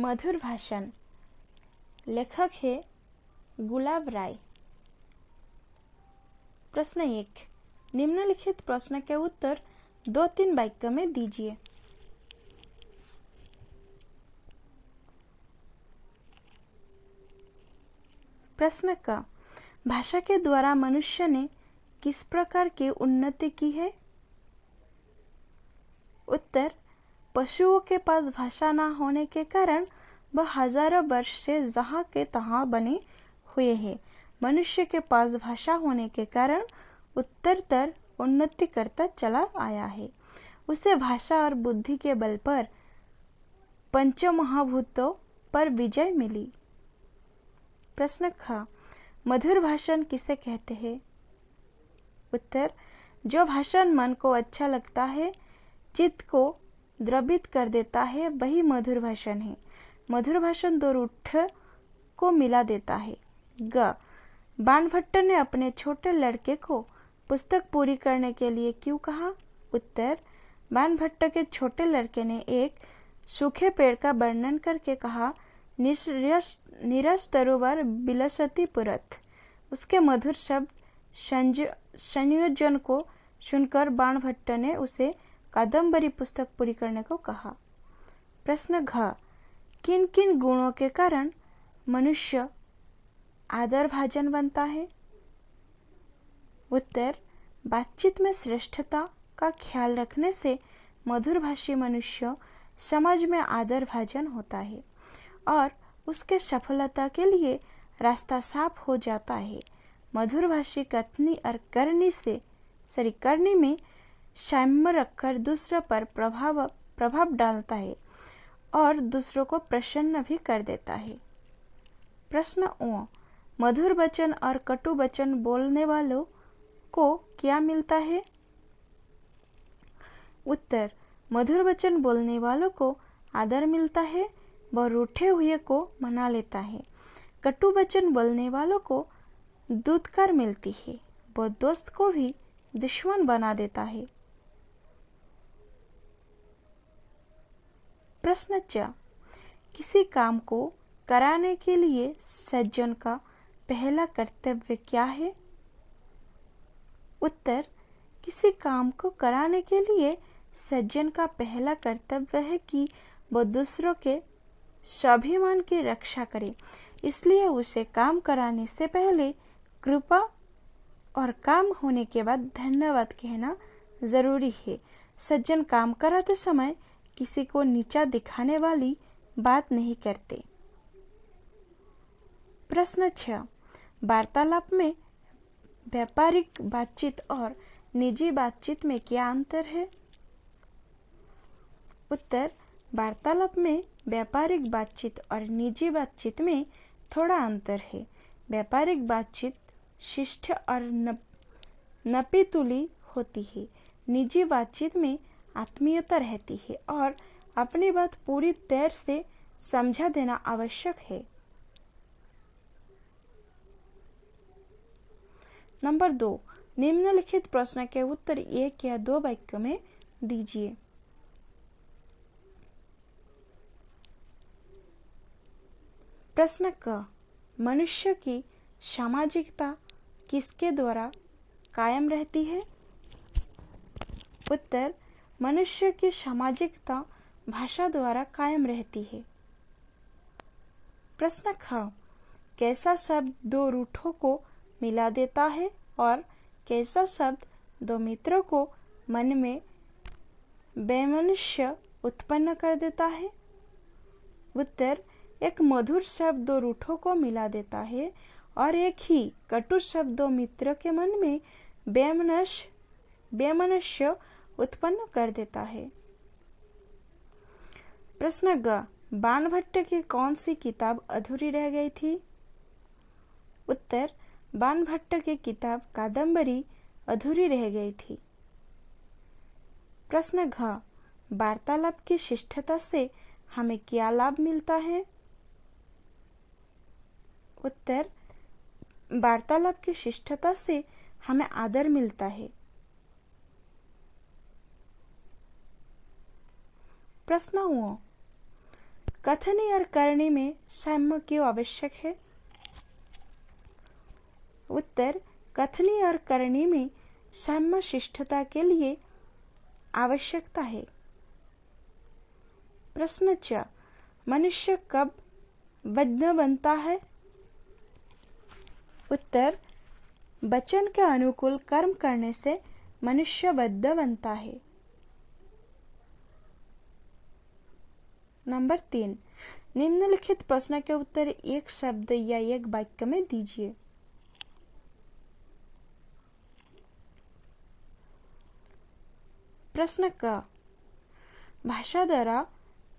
मधुर भाषण लेखक है गुलाब राय प्रश्न एक निम्नलिखित प्रश्न के उत्तर दो तीन वाक्य में दीजिए प्रश्न का भाषा के द्वारा मनुष्य ने किस प्रकार की उन्नति की है उत्तर पशुओं के पास भाषा ना होने के कारण वह हजारों वर्ष से जहाँ के तहाँ बने हुए हैं मनुष्य के पास भाषा होने के कारण तर उन्नति करता चला आया है उसे भाषा और बुद्धि के बल पर पंच महाभूतों पर विजय मिली प्रश्न ख मधुर भाषण किसे कहते हैं उत्तर जो भाषण मन को अच्छा लगता है चित्त को द्रवित कर देता है वही मधुर भाषण है मधुर भाषण दो रूठ को मिला देता है ग बाणभट्ट ने अपने छोटे लड़के को पुस्तक पूरी करने के लिए क्यों कहा उत्तर बाणभट्ट के छोटे लड़के ने एक सूखे पेड़ का वर्णन करके कहा निरस तरोवर बिलसती पुरथ उसके मधुर शब्द संयोजन को सुनकर बाणभट्ट ने उसे कादम्बरी पुस्तक पूरी करने को कहा प्रश्न घ किन किन गुणों के कारण मनुष्य आदर भाजन बनता है उत्तर बातचीत में श्रेष्ठता का ख्याल रखने से मधुरभाषी मनुष्य समाज में आदर भाजन होता है और उसके सफलता के लिए रास्ता साफ हो जाता है मधुरभाषी कथनी और करनी से सॉरी करनी में साम्य रखकर दूसरों पर प्रभाव प्रभाव डालता है और दूसरों को प्रसन्न भी कर देता है प्रश्न ओ मधुर वचन और कटु वचन बोलने वालों को क्या मिलता है उत्तर मधुर वचन बोलने वालों को आदर मिलता है व रूठे हुए को मना लेता है कटु वचन बोलने वालों को दूधकार मिलती है वो दोस्त को भी दुश्मन बना देता है प्रश्न च किसी काम को कराने के लिए सज्जन का पहला कर्तव्य क्या है उत्तर किसी काम को कराने के लिए सज्जन का पहला कर्तव्य है कि वह दूसरों के स्वाभिमान की रक्षा करे इसलिए उसे काम कराने से पहले कृपा और काम होने के बाद धन्यवाद कहना जरूरी है सज्जन काम कराते समय किसी को नीचा दिखाने वाली बात नहीं करते प्रश्न छ वार्तालाप में व्यापारिक बातचीत और निजी बातचीत में क्या अंतर है उत्तर वार्तालाप में व्यापारिक बातचीत और निजी बातचीत में थोड़ा अंतर है व्यापारिक बातचीत शिष्ट और नपी होती है निजी बातचीत में आत्मीयता रहती है और अपनी बात पूरी तरह से समझा देना आवश्यक है नंबर दो निम्नलिखित प्रश्न के उत्तर एक या दो वाक्य में दीजिए प्रश्न क मनुष्य की सामाजिकता किसके द्वारा कायम रहती है उत्तर मनुष्य की सामाजिकता भाषा द्वारा कायम रहती है प्रश्न ख कैसा शब्द दो रूठों को मिला देता है और कैसा शब्द दो मित्रों को मन में बेमनुष्य उत्पन्न कर देता है उत्तर एक मधुर शब्द दो रूठों को मिला देता है और एक ही कटु शब्द दो मित्र के मन में बेमनुष्य बेमनुष्य उत्पन्न कर देता है प्रश्न ग बाणभट्ट की कौन सी किताब अधूरी रह गई थी उत्तर बाणभट्ट की किताब कादम्बरी अधूरी रह गई थी प्रश्न घ वार्तालाप की शिष्टता से हमें क्या लाभ मिलता है उत्तर वार्तालाप की शिष्टता से हमें आदर मिलता है हुआ कथने और करने में साम्य क्यों आवश्यक है उत्तर कथने और करने में साम्य शिष्टता के लिए आवश्यकता है प्रश्न च मनुष्य कब बद्ध बनता है उत्तर वचन के अनुकूल कर्म करने से मनुष्य बद्ध बनता है नंबर तीन निम्नलिखित प्रश्न के उत्तर एक शब्द या एक वाक्य में दीजिए प्रश्न का भाषा द्वारा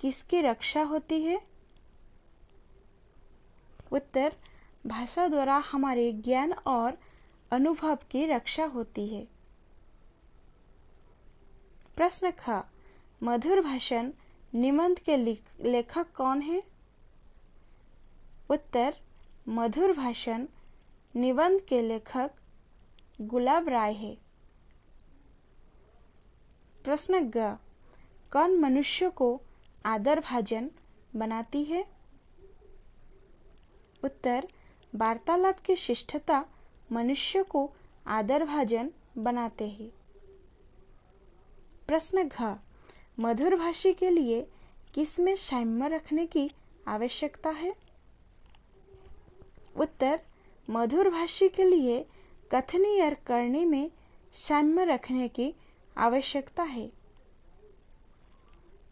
किसकी रक्षा होती है उत्तर भाषा द्वारा हमारे ज्ञान और अनुभव की रक्षा होती है प्रश्न ख मधुर भाषण निबंध के लेखक कौन है उत्तर मधुर भाषण निबंध के लेखक गुलाब राय है प्रश्न ग कौन मनुष्य को आदर भाजन बनाती है उत्तर वार्तालाप की शिष्टता मनुष्य को आदर भाजन बनाते हैं प्रश्न घ मधुर भाषी के लिए किस में सैम्य रखने की आवश्यकता है उत्तर मधुर भाषी के लिए कथनी और करनी में सैम्य रखने की आवश्यकता है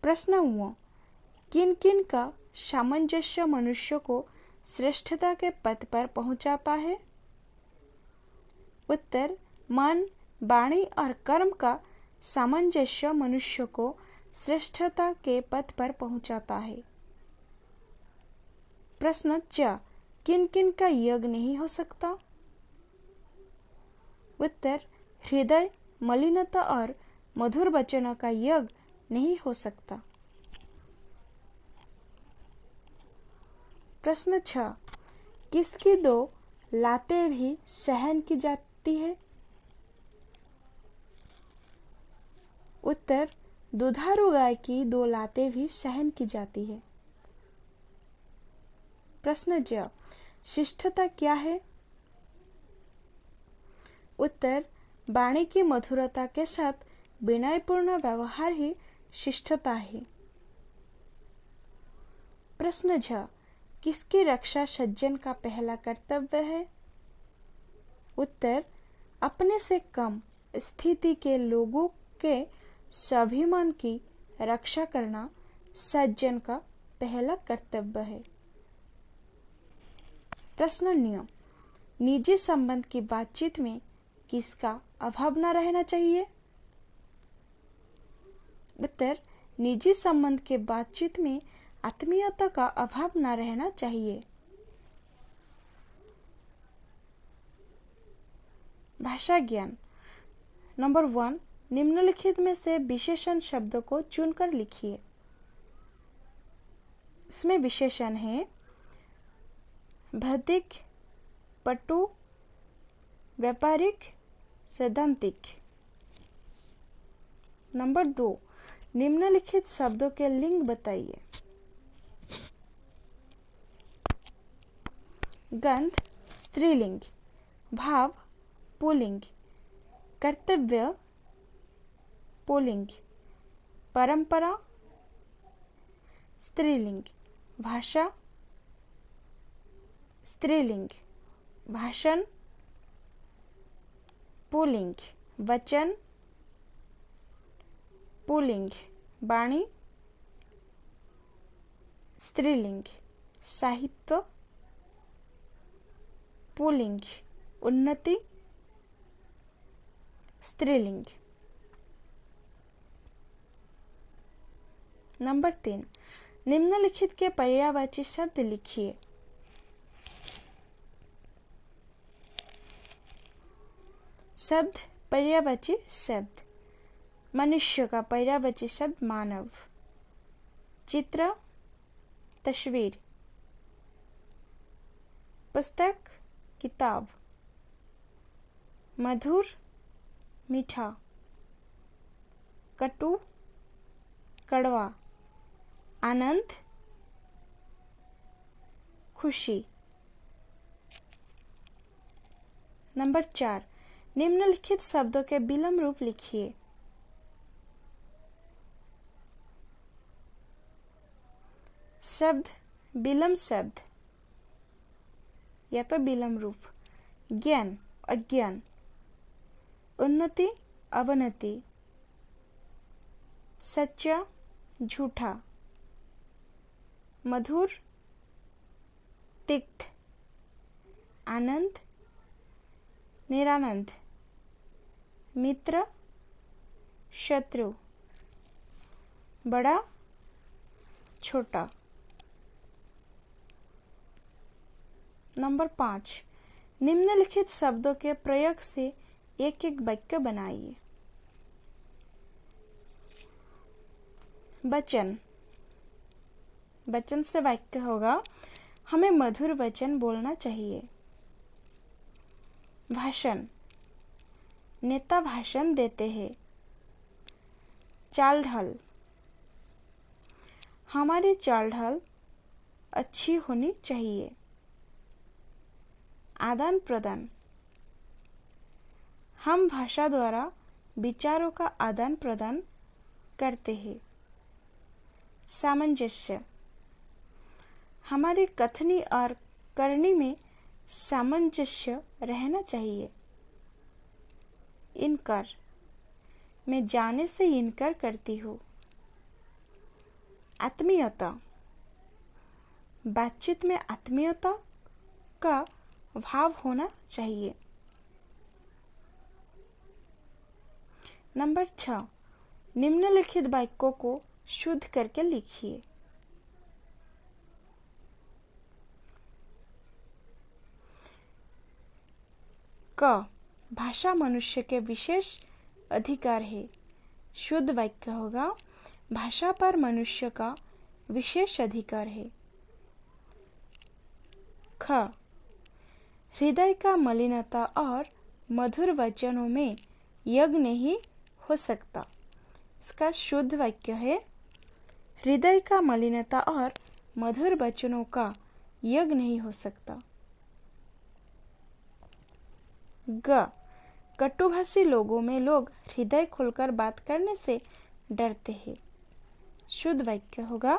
प्रश्न हुआ किन किन का सामंजस्य मनुष्य को श्रेष्ठता के पद पर पहुंचाता है उत्तर मन वाणी और कर्म का सामंजस्य मनुष्य को श्रेष्ठता के पद पर पहुंचाता है प्रश्न चार किन किन का यज्ञ नहीं हो सकता उत्तर हृदय मलिनता और मधुर वचनों का यज्ञ नहीं हो सकता प्रश्न छ किसकी दो लाते भी सहन की जाती है उत्तर दुधारू गाय की दो लातें भी सहन की जाती है प्रश्न ज शिष्टता क्या है उत्तर वाणी की मधुरता के साथ विनयपूर्ण व्यवहार ही शिष्टता है प्रश्न झ किसकी रक्षा सज्जन का पहला कर्तव्य है उत्तर अपने से कम स्थिति के लोगों के स्वाभिमान की रक्षा करना सज्जन का पहला कर्तव्य है प्रश्न नियम निजी संबंध की बातचीत में किसका अभाव न रहना चाहिए उत्तर निजी संबंध के बातचीत में आत्मीयता का अभाव न रहना चाहिए भाषा ज्ञान नंबर वन निम्नलिखित में से विशेषण शब्द को चुनकर लिखिए इसमें विशेषण है भौतिक पटु व्यापारिक सैद्धांतिक नंबर दो निम्नलिखित शब्दों के लिंग बताइए गंध स्त्रीलिंग भाव पुलिंग कर्तव्य पुलिंग परंपरा स्त्रीलिंग भाषा स्त्रीलिंग भाषण पुलिंग वचन पुलिंग वाणी स्त्रीलिंग साहित्य पुलिंग उन्नति स्त्रीलिंग नंबर तीन निम्नलिखित के पर्यावाची शब्द लिखिए शब्द पर्यावाची शब्द मनुष्य का पर्यावाची शब्द मानव चित्र तस्वीर पुस्तक किताब मधुर मीठा कटु कड़वा आनंद खुशी नंबर चार निम्नलिखित शब्दों के विलम्ब रूप लिखिए शब्द विलम्ब शब्द या तो विलम्ब रूप ज्ञान अज्ञान उन्नति अवनति सच्चा झूठा मधुर तिक्त आनंद निरानंद मित्र शत्रु बड़ा छोटा नंबर पाँच निम्नलिखित शब्दों के प्रयोग से एक एक वाक्य बनाइए वचन वचन से वाक्य होगा हमें मधुर वचन बोलना चाहिए भाषण नेता भाषण देते हैं चाल ढाल हमारी चाल ढाल अच्छी होनी चाहिए आदान प्रदान हम भाषा द्वारा विचारों का आदान प्रदान करते हैं सामंजस्य हमारे कथनी और करनी में सामंजस्य रहना चाहिए इनकार मैं जाने से इनकार करती हूँ आत्मीयता बातचीत में आत्मीयता का भाव होना चाहिए नंबर छ निम्नलिखित वाक्यों को शुद्ध करके लिखिए भाषा मनुष्य के विशेष अधिकार है शुद्ध वाक्य होगा भाषा पर मनुष्य का विशेष अधिकार है ख हृदय का मलिनता और मधुर वचनों में यज्ञ नहीं हो सकता इसका शुद्ध वाक्य है हृदय का मलिनता और मधुर वचनों का यज्ञ नहीं हो सकता ग कटुभाषी लोगों में लोग हृदय खोलकर बात करने से डरते हैं शुद्ध वाक्य होगा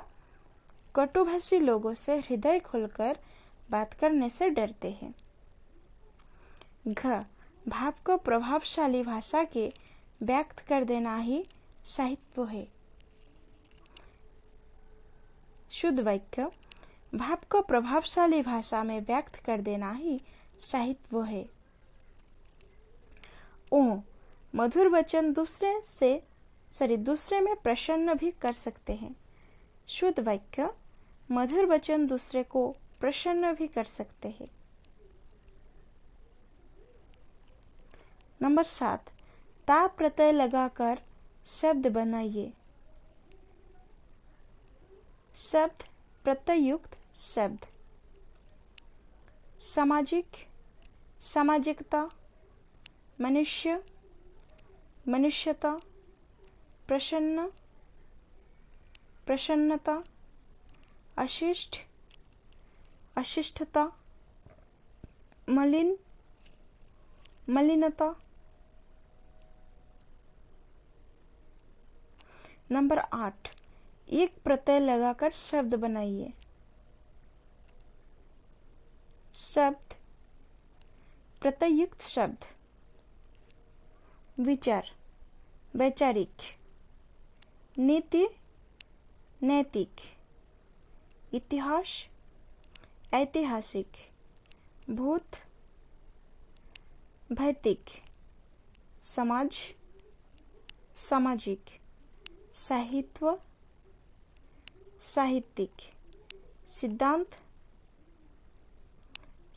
कटुभाषी लोगों से हृदय खोलकर बात करने से डरते हैं घ भाव को प्रभावशाली भाषा के व्यक्त कर देना ही साहित्य है शुद्ध वाक्य भाव को प्रभावशाली भाषा में व्यक्त कर देना ही साहित्य है ओह मधुर वचन दूसरे से सॉरी दूसरे में प्रसन्न भी कर सकते हैं शुद्ध वाक्य मधुर वचन दूसरे को प्रसन्न भी कर सकते हैं नंबर सात ताप प्रत्यय लगाकर शब्द बनाइए शब्द प्रत्ययुक्त शब्द सामाजिक सामाजिकता मनुष्य मनुष्यता प्रसन्न प्रसन्नता अशिष्ट अशिष्टता मलिन मलिनता नंबर आठ एक प्रत्यय लगाकर शब्द बनाइए शब्द प्रत्ययुक्त शब्द विचार वैचारिक नीति नैतिक इतिहास ऐतिहासिक भूत भैतिक समाज सामाजिक साहित्य साहित्यिक सिद्धांत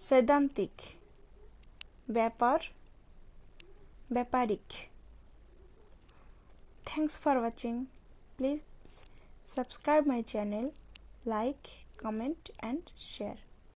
सैद्धांतिक व्यापार Beparik. Thanks for watching. Please subscribe my channel, like, comment and share.